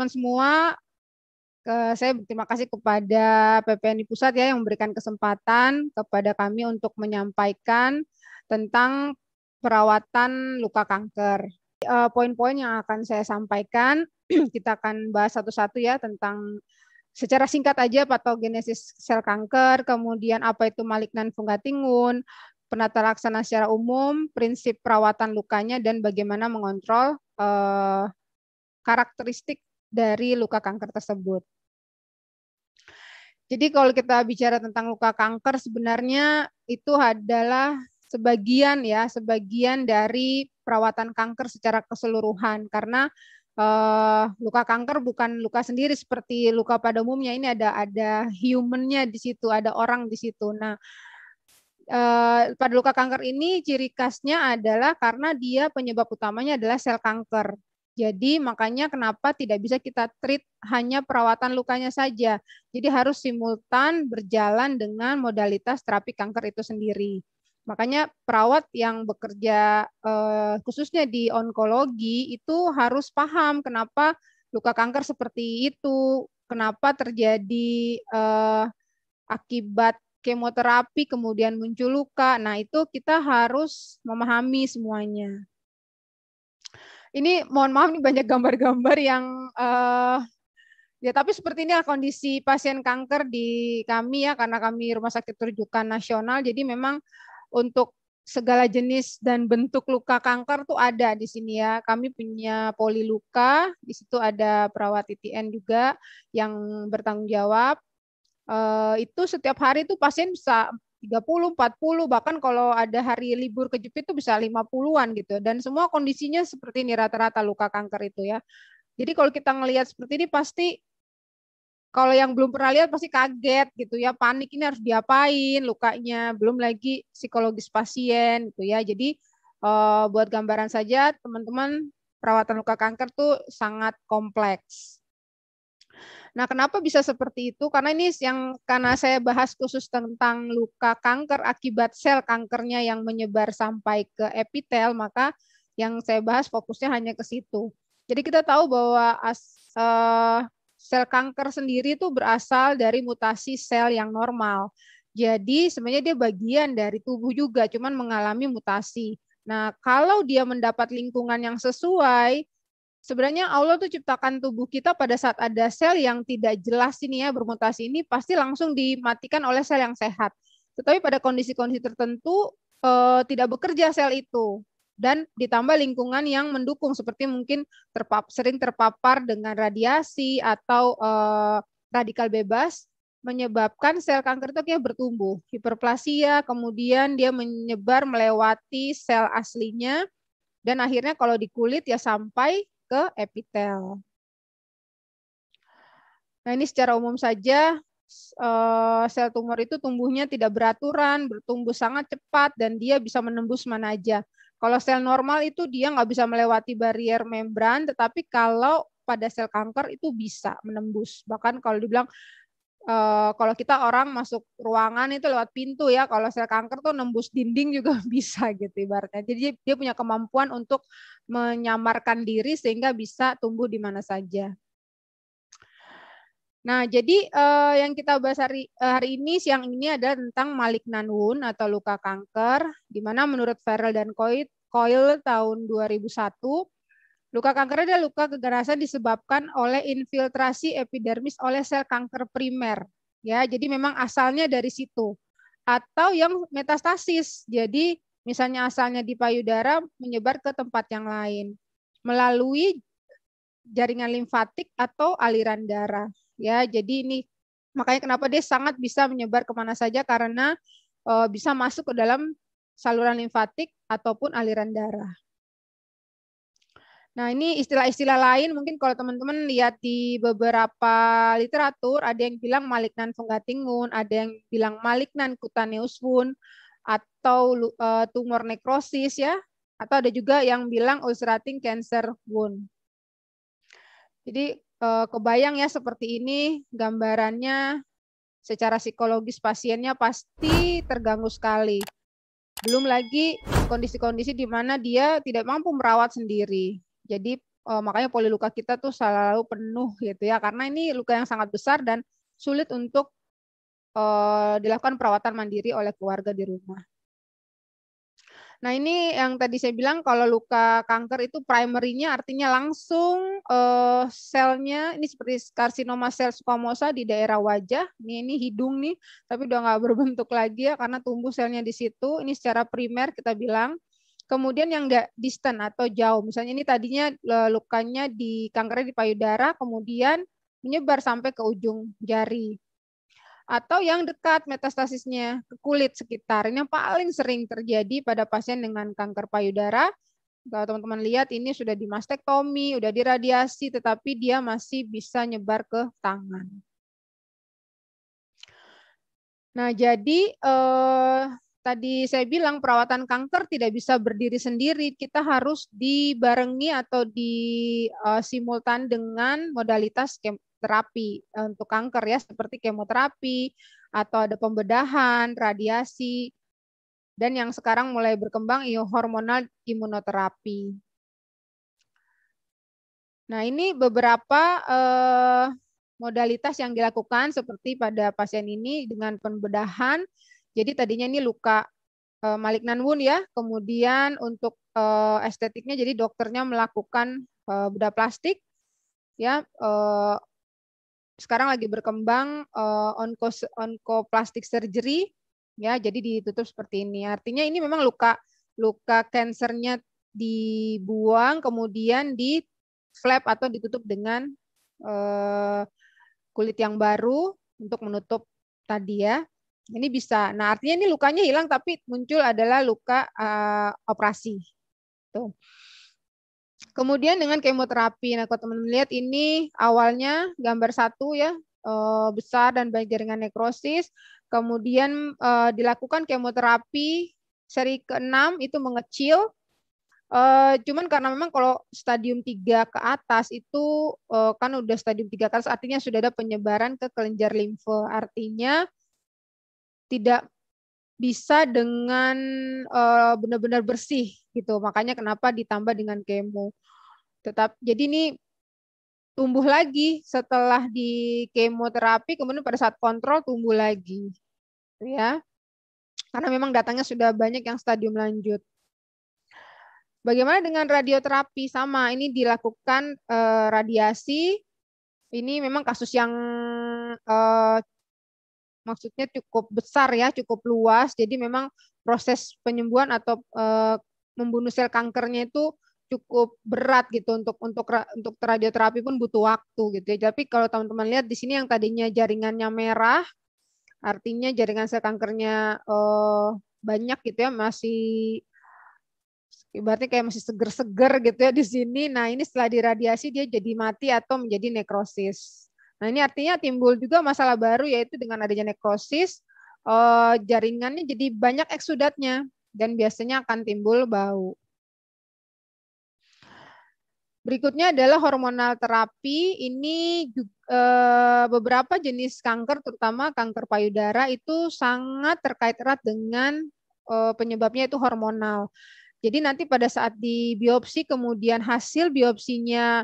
teman-teman semua. Ke, saya berterima kasih kepada PPNI Pusat ya yang memberikan kesempatan kepada kami untuk menyampaikan tentang perawatan luka kanker. Eh, poin-poin yang akan saya sampaikan, kita akan bahas satu-satu ya tentang secara singkat aja patogenesis sel kanker, kemudian apa itu malignan fungatingun, penata laksana secara umum, prinsip perawatan lukanya, dan bagaimana mengontrol eh, karakteristik dari luka kanker tersebut. Jadi kalau kita bicara tentang luka kanker sebenarnya itu adalah sebagian ya, sebagian dari perawatan kanker secara keseluruhan karena eh, luka kanker bukan luka sendiri seperti luka pada umumnya ini ada ada humannya di situ, ada orang di situ. Nah, eh, pada luka kanker ini ciri khasnya adalah karena dia penyebab utamanya adalah sel kanker. Jadi makanya kenapa tidak bisa kita treat hanya perawatan lukanya saja. Jadi harus simultan berjalan dengan modalitas terapi kanker itu sendiri. Makanya perawat yang bekerja eh, khususnya di onkologi itu harus paham kenapa luka kanker seperti itu, kenapa terjadi eh, akibat kemoterapi kemudian muncul luka. Nah, itu kita harus memahami semuanya. Ini mohon maaf nih banyak gambar-gambar yang uh, ya tapi seperti ini kondisi pasien kanker di kami ya karena kami rumah sakit rujukan nasional jadi memang untuk segala jenis dan bentuk luka kanker tuh ada di sini ya. Kami punya poli luka, di situ ada perawat TTN juga yang bertanggung jawab. E, itu setiap hari tuh pasien bisa 30, 40, bahkan kalau ada hari libur kejepit itu bisa 50-an gitu. Dan semua kondisinya seperti ini rata-rata luka kanker itu ya. Jadi kalau kita ngelihat seperti ini pasti kalau yang belum pernah lihat pasti kaget gitu ya, panik ini harus diapain lukanya, belum lagi psikologis pasien gitu ya. Jadi eh, buat gambaran saja teman-teman perawatan luka kanker tuh sangat kompleks. Nah, kenapa bisa seperti itu? Karena ini yang karena saya bahas khusus tentang luka kanker akibat sel kankernya yang menyebar sampai ke epitel, maka yang saya bahas fokusnya hanya ke situ. Jadi kita tahu bahwa as, uh, sel kanker sendiri itu berasal dari mutasi sel yang normal. Jadi sebenarnya dia bagian dari tubuh juga, cuman mengalami mutasi. Nah, kalau dia mendapat lingkungan yang sesuai, Sebenarnya Allah tuh ciptakan tubuh kita pada saat ada sel yang tidak jelas ini ya bermutasi ini pasti langsung dimatikan oleh sel yang sehat. Tetapi pada kondisi-kondisi tertentu eh, tidak bekerja sel itu dan ditambah lingkungan yang mendukung seperti mungkin terpap sering terpapar dengan radiasi atau eh, radikal bebas menyebabkan sel kanker itu bertumbuh hiperplasia kemudian dia menyebar melewati sel aslinya dan akhirnya kalau di kulit ya sampai ke epitel. Nah, ini secara umum saja eh, sel tumor itu tumbuhnya tidak beraturan, bertumbuh sangat cepat, dan dia bisa menembus mana aja. Kalau sel normal itu dia nggak bisa melewati barrier membran, tetapi kalau pada sel kanker itu bisa menembus. Bahkan kalau dibilang Uh, kalau kita orang masuk ruangan itu lewat pintu ya, kalau sel kanker tuh nembus dinding juga bisa gitu ibaratnya. Jadi dia punya kemampuan untuk menyamarkan diri sehingga bisa tumbuh di mana saja. Nah, jadi uh, yang kita bahas hari, hari ini siang ini ada tentang Malik wound atau luka kanker, di mana menurut Farrell dan Coyle, Coil tahun 2001 Luka kanker adalah luka keganasan disebabkan oleh infiltrasi epidermis oleh sel kanker primer. Ya, jadi memang asalnya dari situ. Atau yang metastasis. Jadi misalnya asalnya di payudara menyebar ke tempat yang lain melalui jaringan limfatik atau aliran darah. Ya, jadi ini makanya kenapa dia sangat bisa menyebar kemana saja karena e, bisa masuk ke dalam saluran limfatik ataupun aliran darah. Nah, ini istilah-istilah lain mungkin kalau teman-teman lihat di beberapa literatur ada yang bilang malignan fenggatingun ada yang bilang malignan cutaneous wound atau uh, tumor nekrosis ya, atau ada juga yang bilang ulcerating cancer wound. Jadi eh, kebayang ya seperti ini gambarannya secara psikologis pasiennya pasti terganggu sekali. Belum lagi kondisi-kondisi di mana dia tidak mampu merawat sendiri jadi uh, makanya poli luka kita tuh selalu penuh gitu ya karena ini luka yang sangat besar dan sulit untuk uh, dilakukan perawatan mandiri oleh keluarga di rumah. Nah ini yang tadi saya bilang kalau luka kanker itu primernya artinya langsung uh, selnya ini seperti karsinoma sel squamosa di daerah wajah. Ini ini hidung nih, tapi udah nggak berbentuk lagi ya karena tumbuh selnya di situ. Ini secara primer kita bilang. Kemudian yang distant atau jauh, misalnya ini tadinya lukanya di kankernya di payudara, kemudian menyebar sampai ke ujung jari. Atau yang dekat metastasisnya ke kulit sekitar. Ini yang paling sering terjadi pada pasien dengan kanker payudara. Kalau teman-teman lihat ini sudah di mastektomi, sudah diradiasi, tetapi dia masih bisa nyebar ke tangan. Nah, jadi eh, tadi saya bilang perawatan kanker tidak bisa berdiri sendiri, kita harus dibarengi atau di eh, simultan dengan modalitas terapi eh, untuk kanker ya seperti kemoterapi atau ada pembedahan, radiasi dan yang sekarang mulai berkembang hormonal imunoterapi. Nah, ini beberapa eh, modalitas yang dilakukan seperti pada pasien ini dengan pembedahan jadi tadinya ini luka uh, malignan wound ya. Kemudian untuk uh, estetiknya jadi dokternya melakukan uh, bedah plastik ya uh, sekarang lagi berkembang uh, onko plastik surgery ya jadi ditutup seperti ini. Artinya ini memang luka luka kansernya dibuang kemudian di flap atau ditutup dengan uh, kulit yang baru untuk menutup tadi ya. Ini bisa. Nah, artinya ini lukanya hilang tapi muncul adalah luka uh, operasi. Tuh. Kemudian dengan kemoterapi. Nah, kalau teman-teman lihat ini awalnya gambar satu ya, uh, besar dan banyak jaringan nekrosis. Kemudian uh, dilakukan kemoterapi seri ke-6 itu mengecil. Uh, cuman karena memang kalau stadium 3 ke atas itu uh, kan udah stadium 3 ke atas artinya sudah ada penyebaran ke kelenjar limfe. Artinya tidak bisa dengan benar eh, benar-benar bersih gitu. Makanya kenapa ditambah dengan kemo. Tetap jadi ini tumbuh lagi setelah di kemoterapi kemudian pada saat kontrol tumbuh lagi. Ya. Karena memang datangnya sudah banyak yang stadium lanjut. Bagaimana dengan radioterapi? Sama, ini dilakukan uh, radiasi. Ini memang kasus yang uh, maksudnya cukup besar ya, cukup luas. Jadi memang proses penyembuhan atau e, membunuh sel kankernya itu cukup berat gitu untuk untuk untuk radioterapi pun butuh waktu gitu ya. Tapi kalau teman-teman lihat di sini yang tadinya jaringannya merah, artinya jaringan sel kankernya e, banyak gitu ya masih ibaratnya kayak masih seger-seger gitu ya di sini. Nah ini setelah diradiasi dia jadi mati atau menjadi nekrosis. Nah, ini artinya timbul juga masalah baru yaitu dengan adanya nekrosis eh, jaringannya jadi banyak eksudatnya dan biasanya akan timbul bau. Berikutnya adalah hormonal terapi. Ini juga, eh, beberapa jenis kanker, terutama kanker payudara itu sangat terkait erat dengan eh, penyebabnya itu hormonal. Jadi nanti pada saat di biopsi, kemudian hasil biopsinya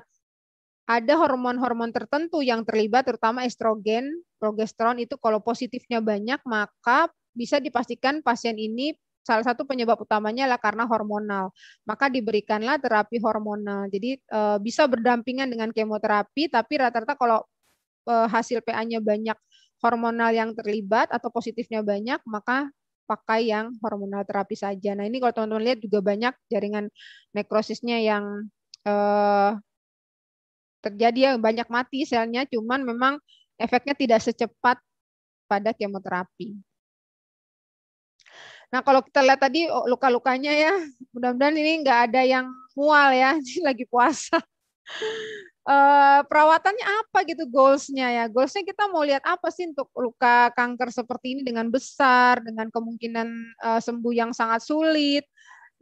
ada hormon-hormon tertentu yang terlibat terutama estrogen, progesteron itu kalau positifnya banyak maka bisa dipastikan pasien ini salah satu penyebab utamanya adalah karena hormonal. Maka diberikanlah terapi hormonal. Jadi eh, bisa berdampingan dengan kemoterapi tapi rata-rata kalau eh, hasil PA-nya banyak hormonal yang terlibat atau positifnya banyak maka pakai yang hormonal terapi saja. Nah, ini kalau teman-teman lihat juga banyak jaringan nekrosisnya yang eh, terjadi ya banyak mati selnya, cuman memang efeknya tidak secepat pada kemoterapi. Nah kalau kita lihat tadi oh, luka-lukanya ya, mudah-mudahan ini nggak ada yang mual ya, lagi puasa. E, perawatannya apa gitu goalsnya ya goalsnya kita mau lihat apa sih untuk luka kanker seperti ini dengan besar dengan kemungkinan e, sembuh yang sangat sulit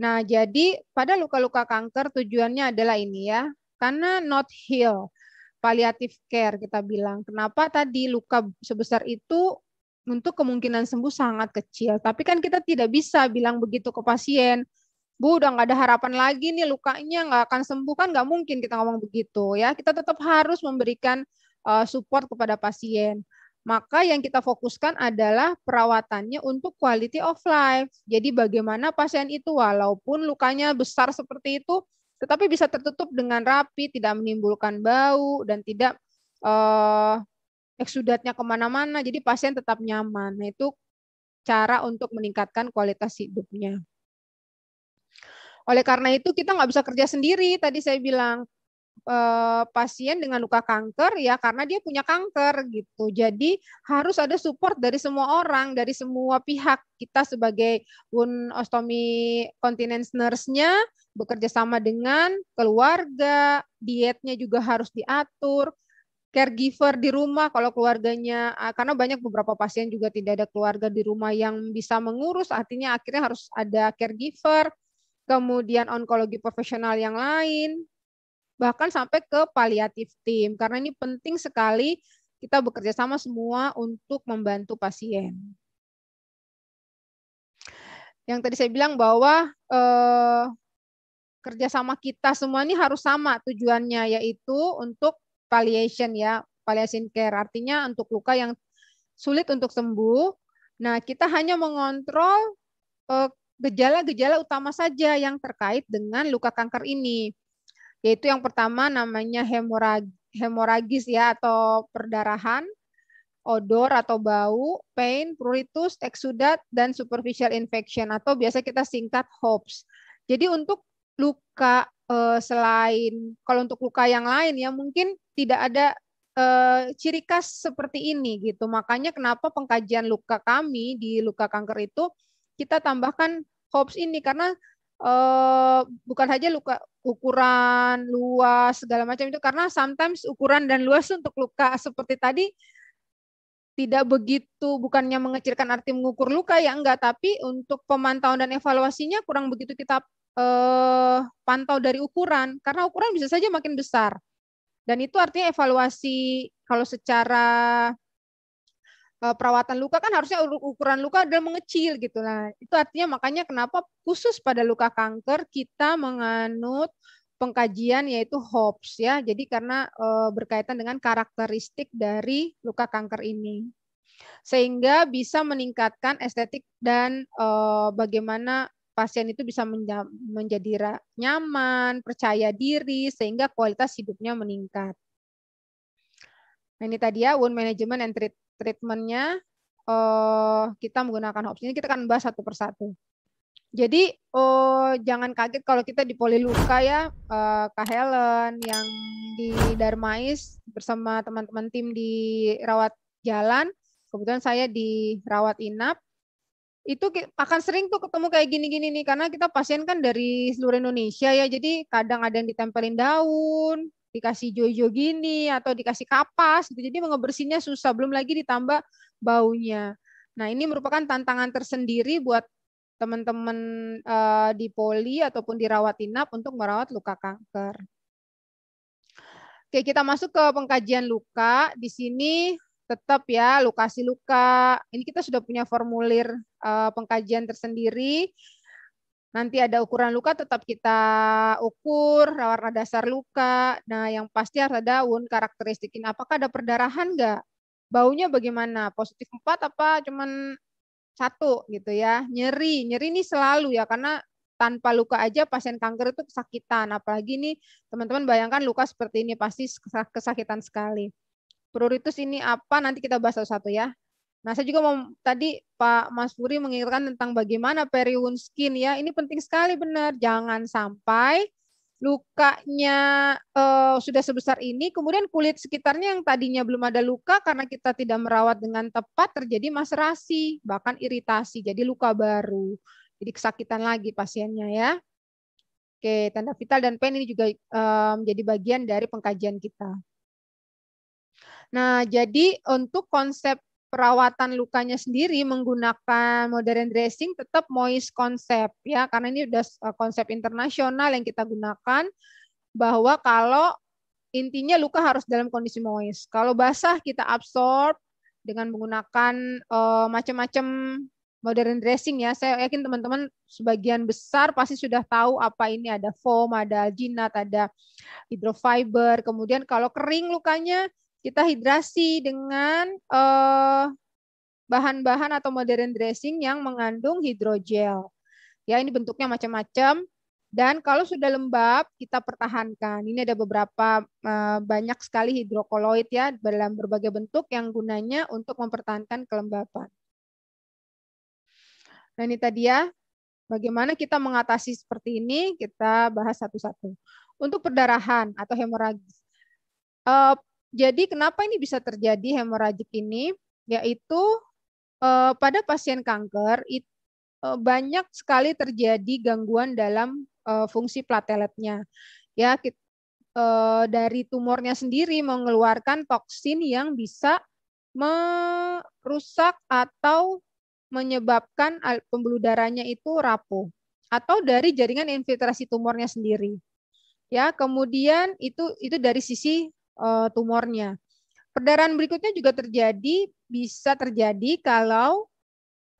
nah jadi pada luka-luka kanker tujuannya adalah ini ya karena not heal palliative care kita bilang. Kenapa tadi luka sebesar itu untuk kemungkinan sembuh sangat kecil. Tapi kan kita tidak bisa bilang begitu ke pasien. Bu udah nggak ada harapan lagi nih lukanya nggak akan sembuh kan nggak mungkin kita ngomong begitu ya. Kita tetap harus memberikan uh, support kepada pasien. Maka yang kita fokuskan adalah perawatannya untuk quality of life. Jadi bagaimana pasien itu walaupun lukanya besar seperti itu tetapi bisa tertutup dengan rapi, tidak menimbulkan bau, dan tidak eh, eksudatnya kemana-mana, jadi pasien tetap nyaman. Nah, itu cara untuk meningkatkan kualitas hidupnya. Oleh karena itu kita nggak bisa kerja sendiri. Tadi saya bilang eh, pasien dengan luka kanker ya karena dia punya kanker gitu. Jadi harus ada support dari semua orang, dari semua pihak. Kita sebagai wound ostomy continence nurse-nya bekerja sama dengan keluarga, dietnya juga harus diatur, caregiver di rumah kalau keluarganya ah, karena banyak beberapa pasien juga tidak ada keluarga di rumah yang bisa mengurus artinya akhirnya harus ada caregiver kemudian onkologi profesional yang lain bahkan sampai ke paliatif tim karena ini penting sekali kita bekerja sama semua untuk membantu pasien. Yang tadi saya bilang bahwa eh, kerjasama kita semua ini harus sama tujuannya yaitu untuk palliation ya palliation care artinya untuk luka yang sulit untuk sembuh. Nah kita hanya mengontrol eh, gejala-gejala utama saja yang terkait dengan luka kanker ini yaitu yang pertama namanya hemorag hemoragis ya atau perdarahan odor atau bau, pain, pruritus, eksudat, dan superficial infection atau biasa kita singkat HOPS. Jadi untuk luka uh, selain kalau untuk luka yang lain ya mungkin tidak ada eh, ciri khas seperti ini gitu. Makanya kenapa pengkajian luka kami di luka kanker itu kita tambahkan hops ini karena eh, bukan saja luka ukuran, luas segala macam itu karena sometimes ukuran dan luas untuk luka seperti tadi tidak begitu bukannya mengecilkan arti mengukur luka ya enggak tapi untuk pemantauan dan evaluasinya kurang begitu kita eh, pantau dari ukuran karena ukuran bisa saja makin besar dan itu artinya evaluasi kalau secara eh, perawatan luka kan harusnya ukuran luka adalah mengecil gitu lah itu artinya makanya kenapa khusus pada luka kanker kita menganut pengkajian yaitu HOPS ya. Jadi karena e, berkaitan dengan karakteristik dari luka kanker ini. Sehingga bisa meningkatkan estetik dan e, bagaimana pasien itu bisa menjadi nyaman, percaya diri, sehingga kualitas hidupnya meningkat. Nah, ini tadi ya, wound management and treat treatmentnya oh, kita menggunakan opsi Ini kita akan bahas satu persatu. Jadi oh, jangan kaget kalau kita di poli luka ya, uh, Kak Helen yang di Darmais bersama teman-teman tim di rawat jalan. Kebetulan saya di rawat inap itu akan sering tuh ketemu kayak gini-gini nih karena kita pasien kan dari seluruh Indonesia ya jadi kadang ada yang ditempelin daun dikasih jojo gini atau dikasih kapas gitu jadi mengobersinya susah belum lagi ditambah baunya nah ini merupakan tantangan tersendiri buat teman-teman uh, di poli ataupun dirawat inap untuk merawat luka kanker oke kita masuk ke pengkajian luka di sini tetap ya lokasi luka ini kita sudah punya formulir uh, pengkajian tersendiri. Nanti ada ukuran luka tetap kita ukur, warna dasar luka. Nah, yang pasti harus ada wound karakteristikin. Apakah ada perdarahan enggak? Baunya bagaimana? Positif 4 apa cuman satu gitu ya? Nyeri, nyeri ini selalu ya karena tanpa luka aja pasien kanker itu kesakitan. Apalagi ini teman-teman bayangkan luka seperti ini pasti kesakitan sekali. Prioritas ini apa nanti kita bahas satu-satu ya. Nah, saya juga mau tadi Pak Mas Puri mengingatkan tentang bagaimana periun skin ya. Ini penting sekali benar. Jangan sampai lukanya uh, sudah sebesar ini, kemudian kulit sekitarnya yang tadinya belum ada luka karena kita tidak merawat dengan tepat terjadi maserasi, bahkan iritasi, jadi luka baru. Jadi kesakitan lagi pasiennya ya. Oke, tanda vital dan pen ini juga eh, menjadi bagian dari pengkajian kita. Nah, jadi untuk konsep perawatan lukanya sendiri menggunakan modern dressing tetap moist konsep ya karena ini udah eh, konsep internasional yang kita gunakan bahwa kalau intinya luka harus dalam kondisi moist. Kalau basah kita absorb dengan menggunakan uh, macam-macam modern dressing ya. Saya yakin teman-teman sebagian besar pasti sudah tahu apa ini ada foam, ada ginat, ada hidrofiber. Kemudian kalau kering lukanya kita hidrasi dengan eh, bahan-bahan uh, atau modern dressing yang mengandung hidrogel. Ya, ini bentuknya macam-macam. Dan kalau sudah lembab, kita pertahankan. Ini ada beberapa eh, banyak sekali hidrokoloid ya dalam berbagai bentuk yang gunanya untuk mempertahankan kelembapan. Nah ini tadi ya, bagaimana kita mengatasi seperti ini, kita bahas satu-satu. Untuk perdarahan atau hemoragis, eh, jadi kenapa ini bisa terjadi hemoragik ini? Yaitu eh, pada pasien kanker it, eh, banyak sekali terjadi gangguan dalam eh, fungsi plateletnya. Ya kita, eh, dari tumornya sendiri mengeluarkan toksin yang bisa merusak atau menyebabkan pembuluh darahnya itu rapuh atau dari jaringan infiltrasi tumornya sendiri. Ya, kemudian itu itu dari sisi uh, tumornya. Perdarahan berikutnya juga terjadi bisa terjadi kalau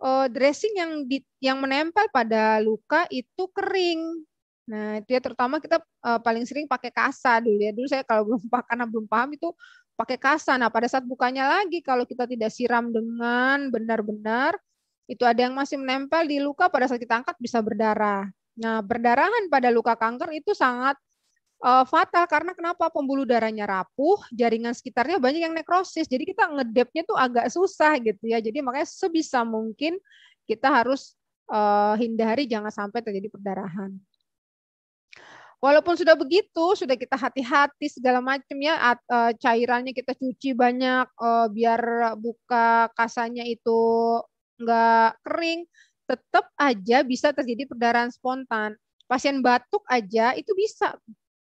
uh, dressing yang di, yang menempel pada luka itu kering. Nah, itu ya terutama kita uh, paling sering pakai kasa dulu ya. Dulu saya kalau belum karena belum paham itu pakai kasa. Nah, pada saat bukanya lagi kalau kita tidak siram dengan benar-benar itu ada yang masih menempel di luka pada saat kita angkat bisa berdarah. Nah, berdarahan pada luka kanker itu sangat uh, fatal karena kenapa pembuluh darahnya rapuh, jaringan sekitarnya banyak yang nekrosis. Jadi kita ngedepnya tuh agak susah gitu ya. Jadi makanya sebisa mungkin kita harus uh, hindari jangan sampai terjadi perdarahan. Walaupun sudah begitu, sudah kita hati-hati segala macam ya, uh, cairannya kita cuci banyak uh, biar buka kasanya itu nggak kering, tetap aja bisa terjadi perdarahan spontan pasien batuk aja itu bisa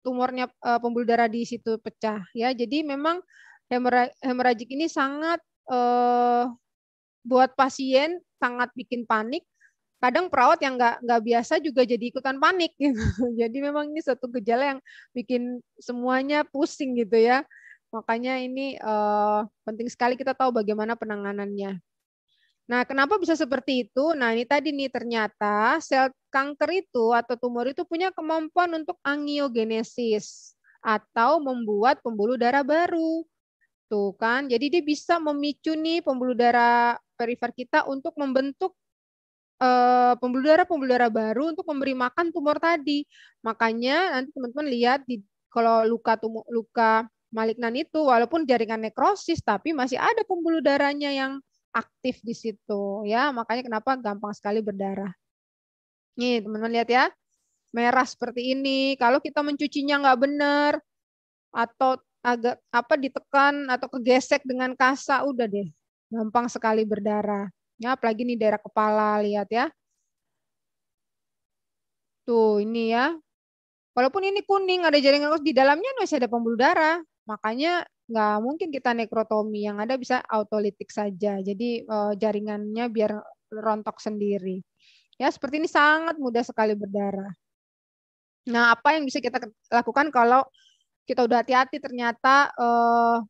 tumornya uh, pembuluh darah di situ pecah ya. Jadi memang hemoragik ini sangat uh, buat pasien sangat bikin panik. Kadang perawat yang nggak nggak biasa juga jadi ikutan panik gitu. Jadi memang ini satu gejala yang bikin semuanya pusing gitu ya. Makanya ini uh, penting sekali kita tahu bagaimana penanganannya. Nah, kenapa bisa seperti itu? Nah, ini tadi nih ternyata sel kanker itu atau tumor itu punya kemampuan untuk angiogenesis atau membuat pembuluh darah baru. Tuh kan, jadi dia bisa memicu nih pembuluh darah perifer kita untuk membentuk eh, pembuluh darah pembuluh darah baru untuk memberi makan tumor tadi. Makanya nanti teman-teman lihat di kalau luka tumor luka malignan itu walaupun jaringan nekrosis tapi masih ada pembuluh darahnya yang aktif di situ ya makanya kenapa gampang sekali berdarah nih teman-teman lihat ya merah seperti ini kalau kita mencucinya nggak benar atau agak apa ditekan atau kegesek dengan kasa udah deh gampang sekali berdarah ya apalagi nih daerah kepala lihat ya tuh ini ya walaupun ini kuning ada jaringan di dalamnya masih ada pembuluh darah makanya nggak mungkin kita nekrotomi yang ada bisa autolitik saja jadi uh, jaringannya biar rontok sendiri ya seperti ini sangat mudah sekali berdarah nah apa yang bisa kita lakukan kalau kita udah hati-hati ternyata uh,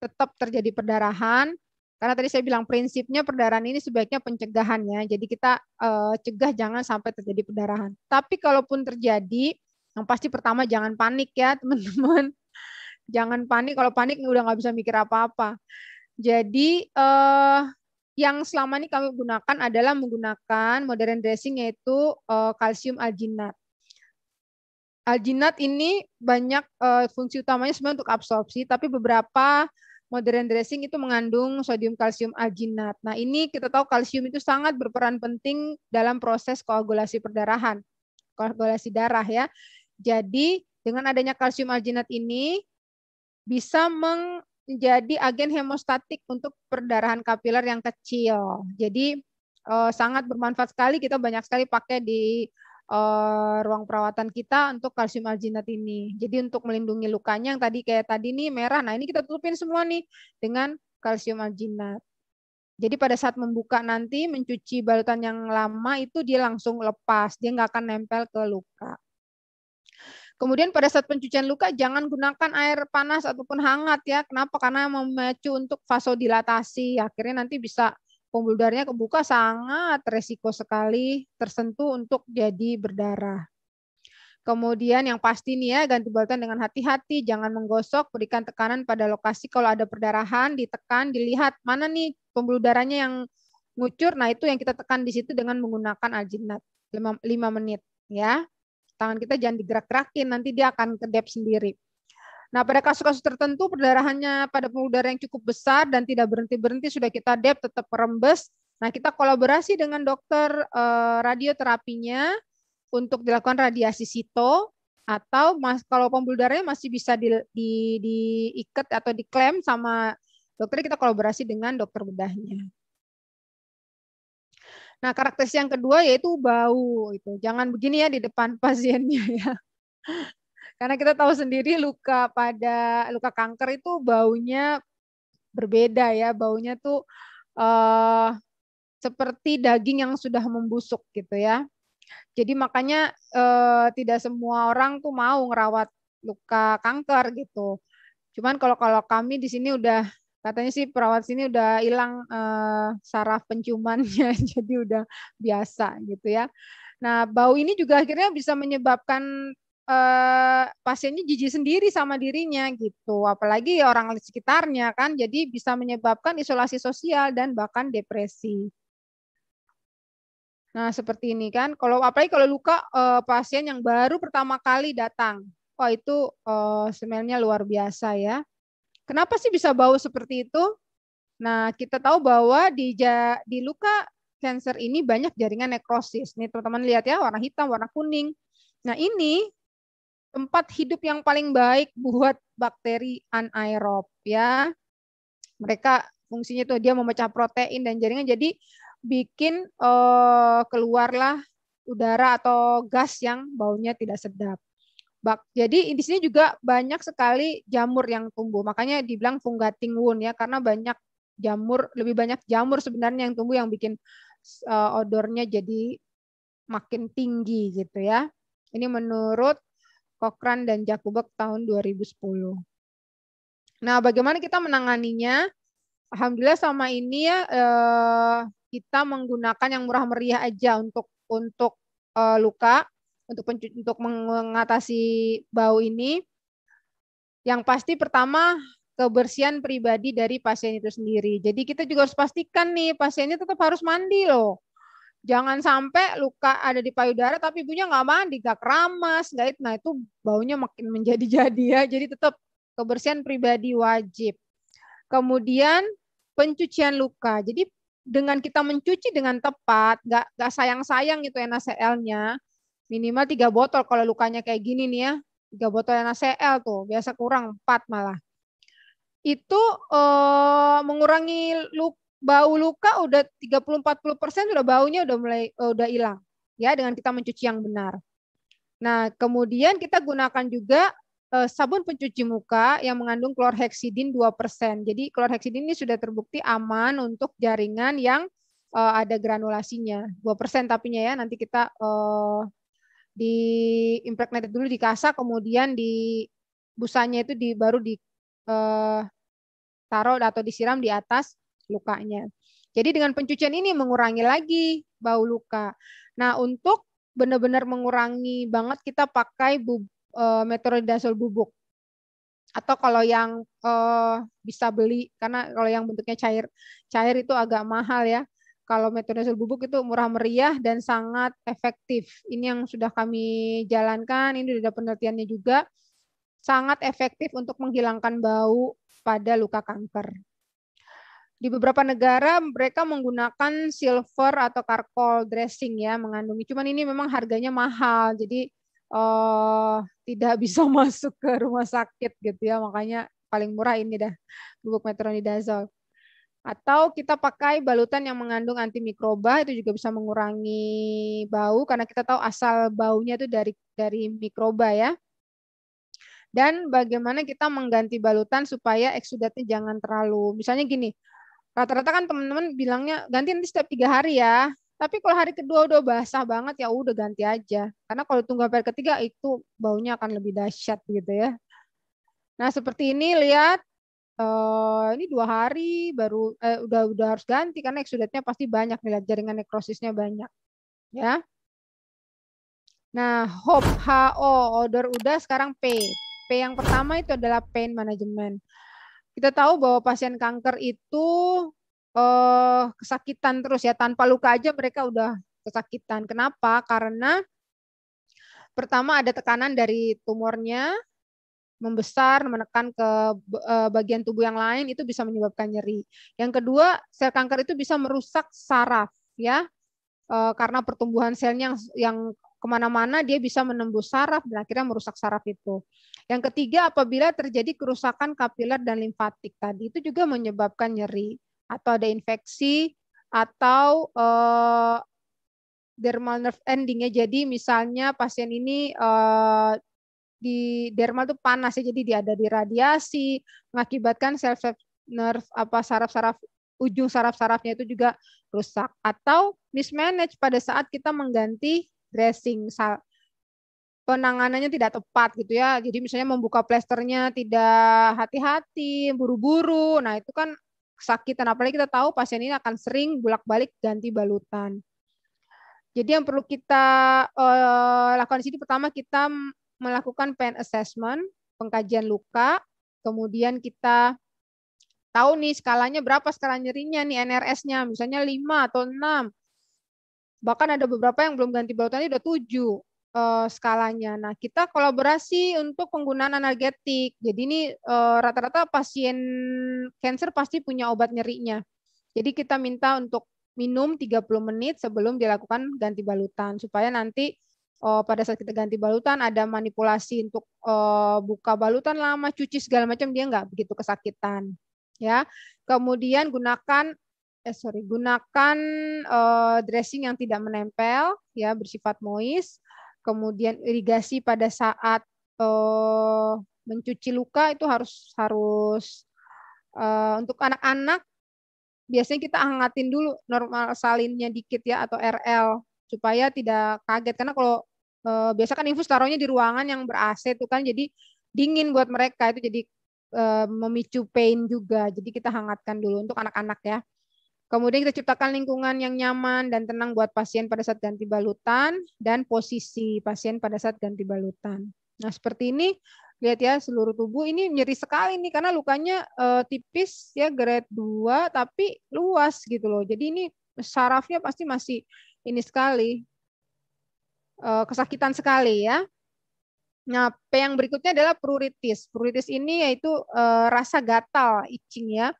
tetap terjadi perdarahan karena tadi saya bilang prinsipnya perdarahan ini sebaiknya pencegahannya Jadi kita e, cegah jangan sampai terjadi perdarahan. Tapi kalaupun terjadi, yang pasti pertama jangan panik ya teman-teman. Jangan panik. Kalau panik udah nggak bisa mikir apa-apa. Jadi eh, yang selama ini kami gunakan adalah menggunakan modern dressing yaitu eh, kalsium alginat. Alginat ini banyak eh, fungsi utamanya sebenarnya untuk absorpsi, tapi beberapa modern dressing itu mengandung sodium kalsium alginat. Nah ini kita tahu kalsium itu sangat berperan penting dalam proses koagulasi perdarahan, koagulasi darah ya. Jadi dengan adanya kalsium alginat ini, bisa menjadi agen hemostatik untuk perdarahan kapiler yang kecil. Jadi eh, sangat bermanfaat sekali kita banyak sekali pakai di eh, ruang perawatan kita untuk kalsium alginat ini. Jadi untuk melindungi lukanya yang tadi kayak tadi nih merah. Nah, ini kita tutupin semua nih dengan kalsium alginat. Jadi pada saat membuka nanti mencuci balutan yang lama itu dia langsung lepas, dia nggak akan nempel ke luka. Kemudian pada saat pencucian luka jangan gunakan air panas ataupun hangat ya. Kenapa? Karena memacu untuk vasodilatasi. Akhirnya nanti bisa pembuluh darahnya kebuka sangat resiko sekali tersentuh untuk jadi berdarah. Kemudian yang pasti nih ya, ganti bulatan dengan hati-hati, jangan menggosok, berikan tekanan pada lokasi kalau ada perdarahan, ditekan, dilihat mana nih pembuluh darahnya yang ngucur, nah itu yang kita tekan di situ dengan menggunakan aljinat 5 menit ya. Tangan kita jangan digerak-gerakin, nanti dia akan kedep sendiri. Nah, pada kasus-kasus tertentu perdarahannya pada pembuluh darah yang cukup besar dan tidak berhenti-berhenti sudah kita dep tetap rembes. Nah, kita kolaborasi dengan dokter eh, radioterapinya untuk dilakukan radiasi sito atau kalau pembuluh darahnya masih bisa di, di, diikat atau diklaim sama dokter kita kolaborasi dengan dokter bedahnya. Nah, karakter yang kedua yaitu bau itu. Jangan begini ya di depan pasiennya ya. Karena kita tahu sendiri luka pada luka kanker itu baunya berbeda ya. Baunya tuh eh, seperti daging yang sudah membusuk gitu ya. Jadi makanya eh, tidak semua orang tuh mau ngerawat luka kanker gitu. Cuman kalau kalau kami di sini udah katanya sih perawat sini udah hilang uh, saraf penciumannya jadi udah biasa gitu ya. Nah, bau ini juga akhirnya bisa menyebabkan uh, pasiennya jijik sendiri sama dirinya gitu, apalagi orang sekitarnya kan jadi bisa menyebabkan isolasi sosial dan bahkan depresi. Nah, seperti ini kan. Kalau apalagi kalau luka uh, pasien yang baru pertama kali datang. oh, itu semennya luar biasa ya. Kenapa sih bisa bau seperti itu? Nah, kita tahu bahwa di di luka cancer ini banyak jaringan nekrosis. Nih teman-teman lihat ya, warna hitam, warna kuning. Nah, ini tempat hidup yang paling baik buat bakteri anaerob ya. Mereka fungsinya tuh dia memecah protein dan jaringan jadi bikin eh, keluarlah udara atau gas yang baunya tidak sedap bak. Jadi di sini juga banyak sekali jamur yang tumbuh. Makanya dibilang fungating wound ya karena banyak jamur, lebih banyak jamur sebenarnya yang tumbuh yang bikin uh, odornya jadi makin tinggi gitu ya. Ini menurut Kokran dan Jakubek tahun 2010. Nah, bagaimana kita menanganinya? Alhamdulillah sama ini ya eh, kita menggunakan yang murah meriah aja untuk untuk eh, luka untuk untuk mengatasi bau ini yang pasti pertama kebersihan pribadi dari pasien itu sendiri. Jadi kita juga harus pastikan nih pasiennya tetap harus mandi loh. Jangan sampai luka ada di payudara tapi ibunya nggak mandi, nggak keramas, nggak itu, nah itu baunya makin menjadi-jadi ya. Jadi tetap kebersihan pribadi wajib. Kemudian pencucian luka. Jadi dengan kita mencuci dengan tepat, nggak sayang-sayang itu ya, NaCl-nya, Minimal tiga botol kalau lukanya kayak gini nih ya. Tiga botol NaCl tuh, biasa kurang empat malah. Itu eh, mengurangi luk, bau luka udah 30-40 persen udah baunya udah mulai eh, udah hilang ya dengan kita mencuci yang benar. Nah kemudian kita gunakan juga eh, sabun pencuci muka yang mengandung klorheksidin 2%. Jadi klorheksidin ini sudah terbukti aman untuk jaringan yang eh, ada granulasinya. 2% tapinya ya nanti kita eh, di impregnated dulu di kasa kemudian di busanya itu di baru di eh, taruh atau disiram di atas lukanya. Jadi dengan pencucian ini mengurangi lagi bau luka. Nah, untuk benar-benar mengurangi banget kita pakai bub, e, eh, metronidazol bubuk. Atau kalau yang eh, bisa beli karena kalau yang bentuknya cair, cair itu agak mahal ya kalau metode sul bubuk itu murah meriah dan sangat efektif. Ini yang sudah kami jalankan, ini sudah penelitiannya juga. Sangat efektif untuk menghilangkan bau pada luka kanker. Di beberapa negara mereka menggunakan silver atau charcoal dressing ya mengandung. Cuman ini memang harganya mahal, jadi uh, tidak bisa masuk ke rumah sakit gitu ya. Makanya paling murah ini dah bubuk metronidazole. Atau kita pakai balutan yang mengandung antimikroba itu juga bisa mengurangi bau karena kita tahu asal baunya itu dari dari mikroba ya. Dan bagaimana kita mengganti balutan supaya eksudatnya jangan terlalu. Misalnya gini, rata-rata kan teman-teman bilangnya ganti nanti setiap tiga hari ya. Tapi kalau hari kedua udah basah banget ya udah ganti aja. Karena kalau tunggu hari ketiga itu baunya akan lebih dahsyat gitu ya. Nah seperti ini lihat uh, ini dua hari baru eh, udah udah harus ganti karena eksudatnya pasti banyak nih jaringan nekrosisnya banyak ya nah hop ho order udah sekarang p p yang pertama itu adalah pain management kita tahu bahwa pasien kanker itu uh, kesakitan terus ya tanpa luka aja mereka udah kesakitan kenapa karena pertama ada tekanan dari tumornya membesar menekan ke e, bagian tubuh yang lain itu bisa menyebabkan nyeri. Yang kedua, sel kanker itu bisa merusak saraf ya e, karena pertumbuhan selnya yang yang kemana-mana dia bisa menembus saraf dan akhirnya merusak saraf itu. Yang ketiga, apabila terjadi kerusakan kapiler dan limfatik tadi itu juga menyebabkan nyeri atau ada infeksi atau uh, dermal nerve endingnya. Jadi misalnya pasien ini uh, di dermal itu panas ya jadi dia ada di radiasi mengakibatkan sel sel nerve apa saraf-saraf ujung saraf-sarafnya itu juga rusak atau mismanage pada saat kita mengganti dressing penanganannya tidak tepat gitu ya jadi misalnya membuka plesternya tidak hati-hati buru-buru nah itu kan kesakitan apalagi kita tahu pasien ini akan sering bolak-balik ganti balutan jadi yang perlu kita uh, lakukan di sini pertama kita melakukan pain assessment, pengkajian luka, kemudian kita tahu nih skalanya berapa skala nyerinya nih NRS-nya, misalnya 5 atau 6. Bahkan ada beberapa yang belum ganti bautannya udah 7 eh, skalanya. Nah, kita kolaborasi untuk penggunaan analgetik. Jadi ini eh, rata-rata pasien cancer pasti punya obat nyerinya. Jadi kita minta untuk minum 30 menit sebelum dilakukan ganti balutan supaya nanti uh, pada saat kita ganti balutan ada manipulasi untuk uh, buka balutan lama, cuci segala macam dia nggak begitu kesakitan. Ya, kemudian gunakan eh sorry gunakan uh, dressing yang tidak menempel ya bersifat moist kemudian irigasi pada saat uh, mencuci luka itu harus harus uh, untuk anak-anak biasanya kita hangatin dulu normal salinnya dikit ya atau RL supaya tidak kaget karena kalau uh, biasa kan infus taruhnya di ruangan yang ber AC itu kan jadi dingin buat mereka itu jadi uh, memicu pain juga. Jadi kita hangatkan dulu untuk anak-anak ya. Kemudian kita ciptakan lingkungan yang nyaman dan tenang buat pasien pada saat ganti balutan dan posisi pasien pada saat ganti balutan. Nah, seperti ini lihat ya seluruh tubuh ini nyeri sekali nih karena lukanya uh, tipis ya grade 2 tapi luas gitu loh. Jadi ini sarafnya pasti masih ini sekali Eh, kesakitan sekali ya. Nah, P yang berikutnya adalah pruritis. Pruritis ini yaitu eh, rasa gatal, itching ya.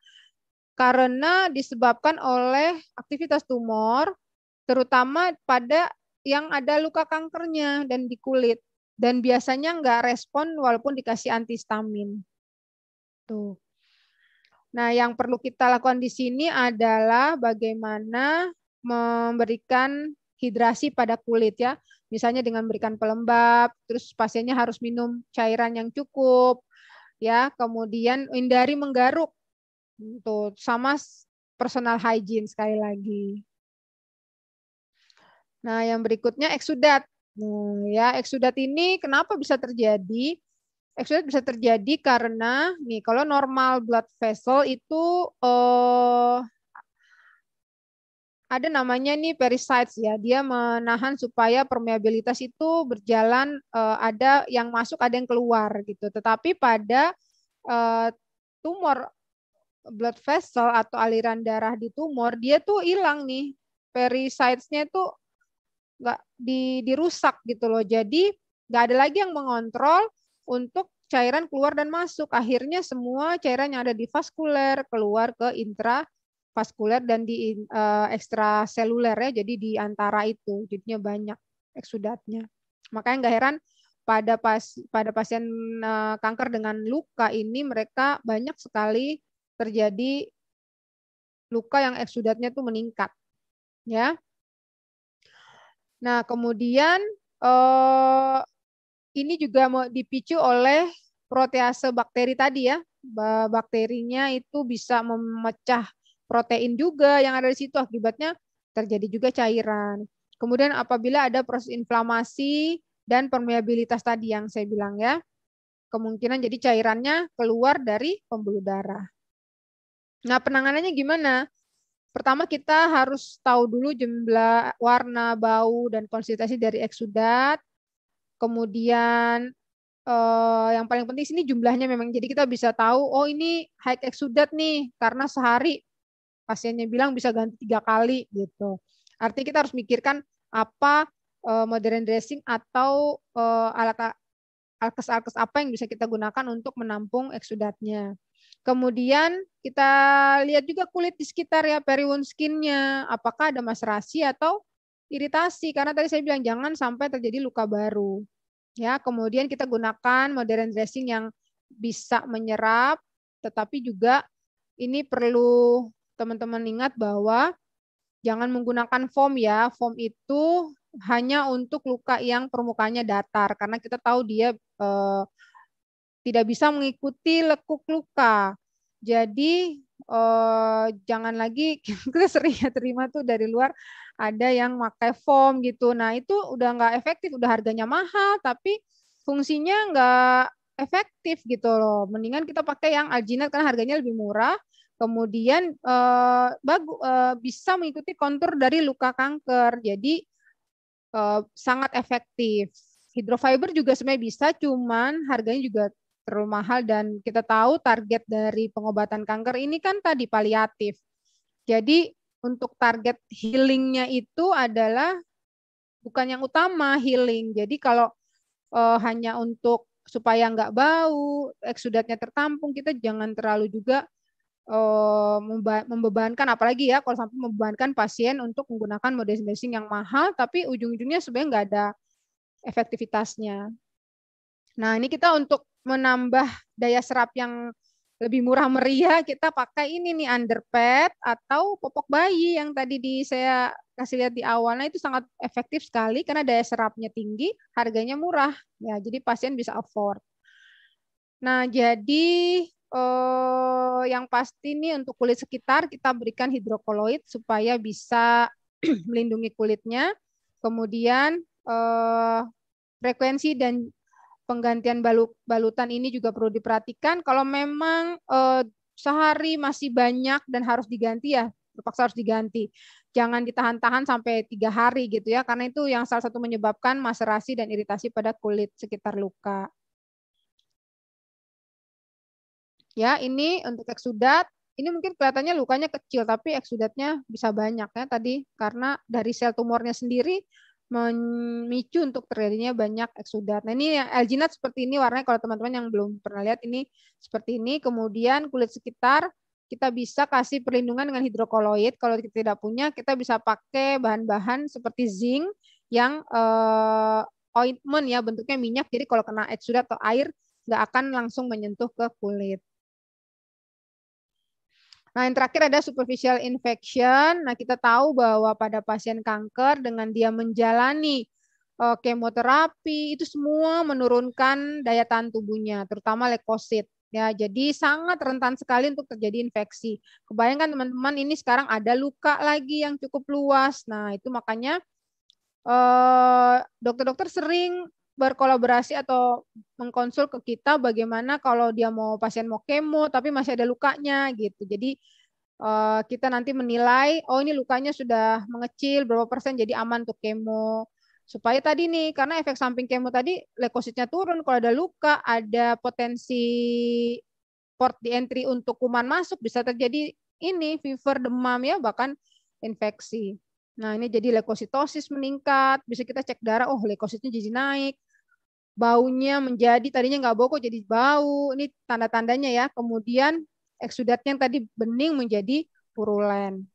Karena disebabkan oleh aktivitas tumor, terutama pada yang ada luka kankernya dan di kulit. Dan biasanya nggak respon walaupun dikasih antihistamin. Tuh. Nah, yang perlu kita lakukan di sini adalah bagaimana memberikan hidrasi pada kulit ya. Misalnya dengan memberikan pelembab, terus pasiennya harus minum cairan yang cukup, ya. Kemudian hindari menggaruk. Tuh, gitu. sama personal hygiene sekali lagi. Nah, yang berikutnya eksudat. Nah, ya, eksudat ini kenapa bisa terjadi? Eksudat bisa terjadi karena nih kalau normal blood vessel itu eh, ada namanya nih parasites ya. Dia menahan supaya permeabilitas itu berjalan uh, ada yang masuk, ada yang keluar gitu. Tetapi pada uh, tumor blood vessel atau aliran darah di tumor, dia tuh hilang nih. nya tuh nggak di, dirusak gitu loh. Jadi nggak ada lagi yang mengontrol untuk cairan keluar dan masuk. Akhirnya semua cairan yang ada di vaskuler keluar ke intra vaskuler dan di uh, eh, ekstraseluler ya, jadi di antara itu jadinya banyak eksudatnya. Makanya nggak heran pada pas pada pasien uh, kanker dengan luka ini mereka banyak sekali terjadi luka yang eksudatnya tuh meningkat, ya. Nah kemudian uh, ini juga mau dipicu oleh protease bakteri tadi ya. Bakterinya itu bisa memecah protein juga yang ada di situ akibatnya terjadi juga cairan. Kemudian apabila ada proses inflamasi dan permeabilitas tadi yang saya bilang ya, kemungkinan jadi cairannya keluar dari pembuluh darah. Nah, penanganannya gimana? Pertama kita harus tahu dulu jumlah warna, bau, dan konsistensi dari eksudat. Kemudian eh, yang paling penting sini jumlahnya memang. Jadi kita bisa tahu, oh ini high eksudat nih, karena sehari pasiennya bilang bisa ganti tiga kali gitu. Artinya kita harus mikirkan apa eh, modern dressing atau eh, alat alkes-alkes apa yang bisa kita gunakan untuk menampung eksudatnya. Kemudian kita lihat juga kulit di sekitar ya periwun skinnya, apakah ada maserasi atau iritasi karena tadi saya bilang jangan sampai terjadi luka baru. Ya, kemudian kita gunakan modern dressing yang bisa menyerap tetapi juga ini perlu teman-teman ingat bahwa jangan menggunakan foam ya. Foam itu hanya untuk luka yang permukaannya datar karena kita tahu dia eh, tidak bisa mengikuti lekuk luka. Jadi eh, jangan lagi kita sering ya terima tuh dari luar ada yang pakai foam gitu. Nah itu udah nggak efektif, udah harganya mahal tapi fungsinya nggak efektif gitu loh. Mendingan kita pakai yang alginat karena harganya lebih murah Kemudian eh, bagu, eh, bisa mengikuti kontur dari luka kanker. Jadi eh, sangat efektif. Hidrofiber juga sebenarnya bisa, cuman harganya juga terlalu mahal dan kita tahu target dari pengobatan kanker ini kan tadi paliatif. Jadi untuk target healingnya itu adalah bukan yang utama healing. Jadi kalau uh, hanya untuk supaya nggak bau, eksudatnya eh, tertampung, kita jangan terlalu juga Eh, membebankan apalagi ya kalau sampai membebankan pasien untuk menggunakan model nursing yang mahal tapi ujung-ujungnya sebenarnya nggak ada efektivitasnya. Nah ini kita untuk menambah daya serap yang lebih murah meriah kita pakai ini nih underpad atau popok bayi yang tadi di saya kasih lihat di awalnya itu sangat efektif sekali karena daya serapnya tinggi, harganya murah ya jadi pasien bisa afford. Nah jadi eh, yang pasti nih untuk kulit sekitar kita berikan hidrokoloid supaya bisa melindungi kulitnya. Kemudian eh, frekuensi dan penggantian balut balutan ini juga perlu diperhatikan. Kalau memang eh, sehari masih banyak dan harus diganti ya terpaksa harus diganti. Jangan ditahan-tahan sampai tiga hari gitu ya, karena itu yang salah satu menyebabkan maserasi dan iritasi pada kulit sekitar luka. Ya, ini untuk eksudat. Ini mungkin kelihatannya lukanya kecil, tapi eksudatnya bisa banyak ya tadi karena dari sel tumornya sendiri memicu untuk terjadinya banyak eksudat. Nah ini yang alginat seperti ini warnanya kalau teman-teman yang belum pernah lihat ini seperti ini. Kemudian kulit sekitar kita bisa kasih perlindungan dengan hidrokoloid. Kalau kita tidak punya, kita bisa pakai bahan-bahan seperti zinc yang eh, ointment ya bentuknya minyak. Jadi kalau kena eksudat atau air nggak akan langsung menyentuh ke kulit. Nah, yang terakhir ada superficial infection. Nah, kita tahu bahwa pada pasien kanker dengan dia menjalani eh, kemoterapi itu semua menurunkan daya tahan tubuhnya, terutama leukosit. Ya, jadi sangat rentan sekali untuk terjadi infeksi. Kebayangkan teman-teman ini sekarang ada luka lagi yang cukup luas. Nah, itu makanya eh, dokter-dokter sering berkolaborasi atau mengkonsul ke kita bagaimana kalau dia mau pasien mau kemo tapi masih ada lukanya gitu. Jadi eh, kita nanti menilai oh ini lukanya sudah mengecil berapa persen jadi aman untuk kemo supaya tadi nih karena efek samping kemo tadi leukositnya turun kalau ada luka ada potensi port di entry untuk kuman masuk bisa terjadi ini fever demam ya bahkan infeksi. Nah, ini jadi leukositosis meningkat, bisa kita cek darah, oh leukositnya jadi naik baunya menjadi tadinya nggak bau kok jadi bau. Ini tanda-tandanya ya. Kemudian eksudatnya yang tadi bening menjadi purulen.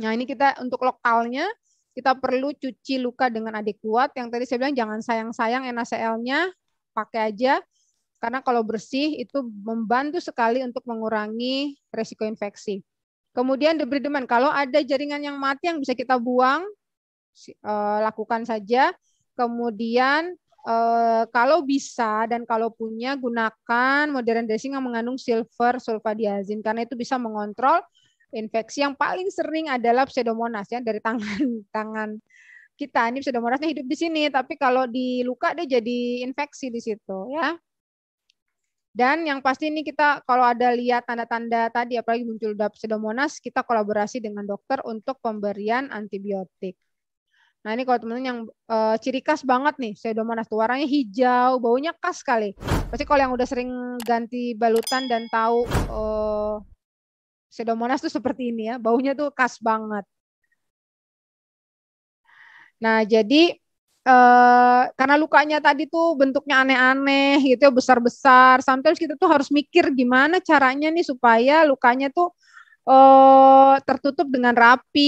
Nah ini kita untuk lokalnya kita perlu cuci luka dengan adekuat. Yang tadi saya bilang jangan sayang-sayang NaCl-nya, pakai aja. Karena kalau bersih itu membantu sekali untuk mengurangi resiko infeksi. Kemudian demen kalau ada jaringan yang mati yang bisa kita buang, eh, lakukan saja. Kemudian Eh, kalau bisa dan kalau punya gunakan modern dressing yang mengandung silver sulfadiazin karena itu bisa mengontrol infeksi yang paling sering adalah pseudomonas ya dari tangan tangan kita ini pseudomonasnya hidup di sini tapi kalau di luka dia jadi infeksi di situ ya dan yang pasti ini kita kalau ada lihat tanda-tanda tadi apalagi muncul pseudomonas kita kolaborasi dengan dokter untuk pemberian antibiotik Nah ini kalau teman-teman yang uh, ciri khas banget nih Pseudomonas tuh warnanya hijau, baunya khas sekali. Pasti kalau yang udah sering ganti balutan dan tahu uh, Pseudomonas tuh seperti ini ya, baunya tuh khas banget. Nah jadi uh, karena lukanya tadi tuh bentuknya aneh-aneh gitu besar-besar. Sometimes kita tuh harus mikir gimana caranya nih supaya lukanya tuh uh, tertutup dengan rapi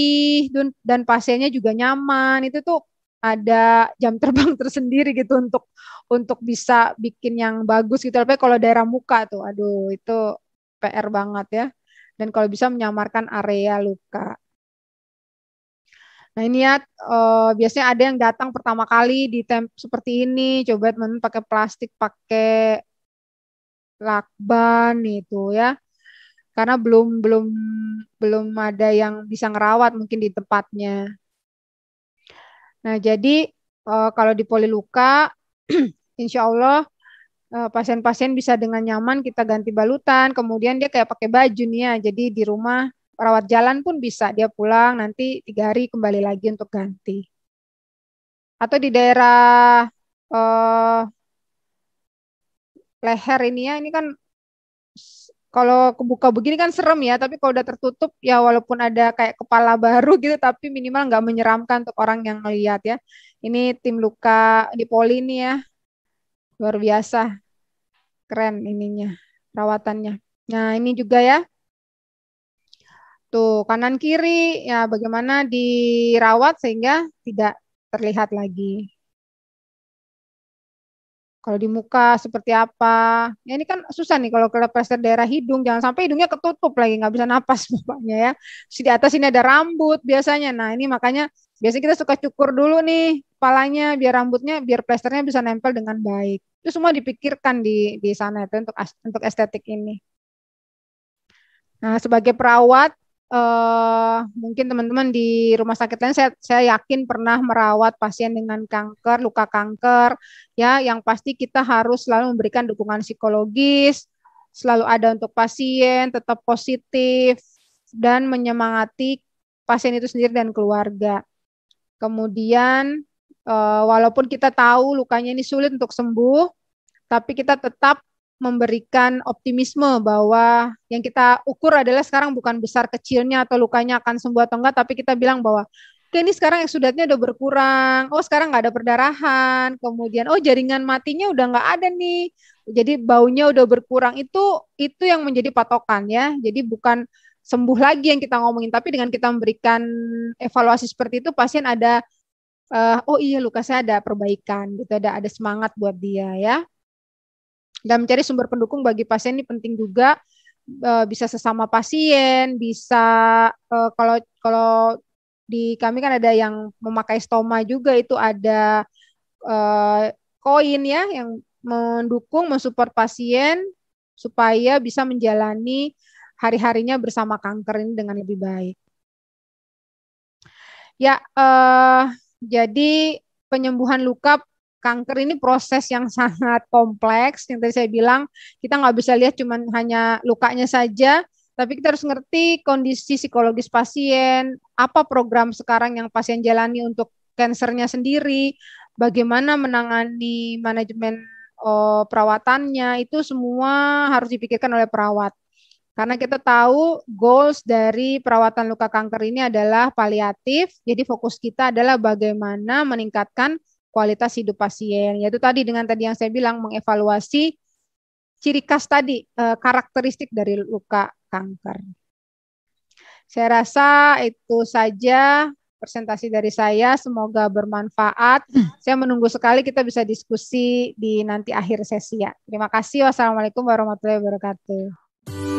dan pasiennya juga nyaman itu tuh ada jam terbang tersendiri gitu untuk untuk bisa bikin yang bagus gitu tapi kalau daerah muka tuh aduh itu PR banget ya dan kalau bisa menyamarkan area luka Nah ini ya uh, biasanya ada yang datang pertama kali di temp seperti ini, coba teman pakai plastik, pakai lakban itu ya karena belum belum belum ada yang bisa ngerawat mungkin di tempatnya. Nah, jadi uh, kalau di poliluka insya Allah eh, pasien-pasien uh, bisa dengan nyaman kita ganti balutan, kemudian dia kayak pakai baju nih ya, jadi di rumah rawat jalan pun bisa dia pulang nanti tiga hari kembali lagi untuk ganti. Atau di daerah eh, leher ini ya, ini kan kalau kebuka begini kan serem ya, tapi kalau udah tertutup ya walaupun ada kayak kepala baru gitu, tapi minimal nggak menyeramkan untuk orang yang melihat ya. Ini tim luka di poli ini ya, luar biasa, keren ininya rawatannya. Nah ini juga ya, tuh kanan kiri ya bagaimana dirawat sehingga tidak terlihat lagi kalau di muka seperti apa. Ya ini kan susah nih kalau plester daerah hidung, jangan sampai hidungnya ketutup lagi, nggak bisa napas bapaknya ya. Terus di atas ini ada rambut biasanya. Nah ini makanya biasanya kita suka cukur dulu nih kepalanya biar rambutnya, biar plesternya bisa nempel dengan baik. Itu semua dipikirkan di di sana itu untuk untuk estetik ini. Nah sebagai perawat uh, mungkin teman-teman di rumah sakit lain saya saya yakin pernah merawat pasien dengan kanker, luka kanker ya yang pasti kita harus selalu memberikan dukungan psikologis, selalu ada untuk pasien, tetap positif dan menyemangati pasien itu sendiri dan keluarga. Kemudian uh, walaupun kita tahu lukanya ini sulit untuk sembuh, tapi kita tetap memberikan optimisme bahwa yang kita ukur adalah sekarang bukan besar kecilnya atau lukanya akan sembuh atau enggak, tapi kita bilang bahwa oke ini sekarang eksudatnya udah berkurang, oh sekarang nggak ada perdarahan, kemudian oh jaringan matinya udah nggak ada nih, jadi baunya udah berkurang itu itu yang menjadi patokan ya, jadi bukan sembuh lagi yang kita ngomongin, tapi dengan kita memberikan evaluasi seperti itu pasien ada uh, oh iya luka saya ada perbaikan gitu ada ada semangat buat dia ya dan mencari sumber pendukung bagi pasien ini penting juga e, bisa sesama pasien, bisa e, kalau kalau di kami kan ada yang memakai stoma juga itu ada e, koin ya yang mendukung mensupport pasien supaya bisa menjalani hari-harinya bersama kanker ini dengan lebih baik. Ya, jadi penyembuhan luka kanker ini proses yang sangat kompleks. Yang tadi saya bilang, kita nggak bisa lihat cuma hanya lukanya saja, tapi kita harus ngerti kondisi psikologis pasien, apa program sekarang yang pasien jalani untuk kansernya sendiri, bagaimana menangani manajemen oh, perawatannya, itu semua harus dipikirkan oleh perawat. Karena kita tahu goals dari perawatan luka kanker ini adalah paliatif, jadi fokus kita adalah bagaimana meningkatkan kualitas hidup pasien. Yaitu tadi dengan tadi yang saya bilang mengevaluasi ciri khas tadi eh, karakteristik dari luka kanker. Saya rasa itu saja presentasi dari saya. Semoga bermanfaat. Hmm. Saya menunggu sekali kita bisa diskusi di nanti akhir sesi ya. Terima kasih. Wassalamualaikum warahmatullahi wabarakatuh.